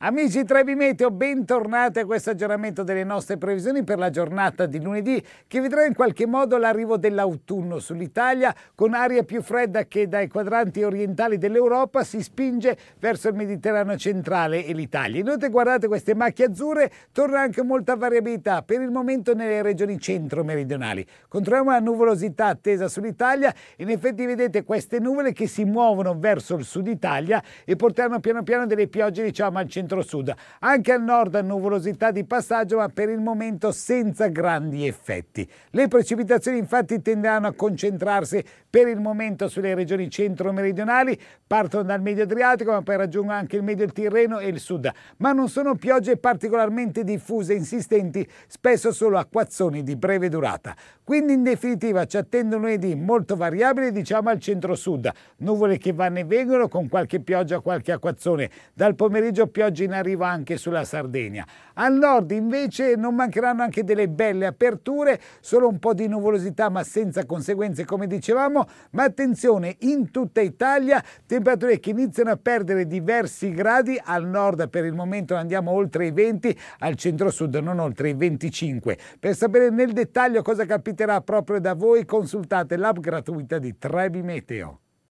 Amici Trevi Meteo, bentornati a questo aggiornamento delle nostre previsioni per la giornata di lunedì che vedrà in qualche modo l'arrivo dell'autunno sull'Italia con aria più fredda che dai quadranti orientali dell'Europa si spinge verso il Mediterraneo centrale e l'Italia. Inoltre guardate queste macchie azzurre, torna anche molta variabilità per il momento nelle regioni centro-meridionali. Controviamo la nuvolosità attesa sull'Italia, in effetti vedete queste nuvole che si muovono verso il sud Italia e porteranno piano piano delle piogge diciamo al centro centro-sud. Anche al nord nuvolosità di passaggio ma per il momento senza grandi effetti. Le precipitazioni infatti tenderanno a concentrarsi per il momento sulle regioni centro-meridionali, partono dal medio Adriatico ma poi raggiungono anche il medio Tirreno e il sud, ma non sono piogge particolarmente diffuse e insistenti, spesso solo acquazzoni di breve durata. Quindi in definitiva ci attendono lunedì molto variabili diciamo al centro-sud, nuvole che vanno e vengono con qualche pioggia, qualche acquazzone, dal pomeriggio piogge pagina arriva anche sulla Sardegna. Al nord invece non mancheranno anche delle belle aperture, solo un po' di nuvolosità ma senza conseguenze come dicevamo, ma attenzione in tutta Italia temperature che iniziano a perdere diversi gradi, al nord per il momento andiamo oltre i 20, al centro-sud non oltre i 25. Per sapere nel dettaglio cosa capiterà proprio da voi consultate l'app gratuita di Trebi Meteo.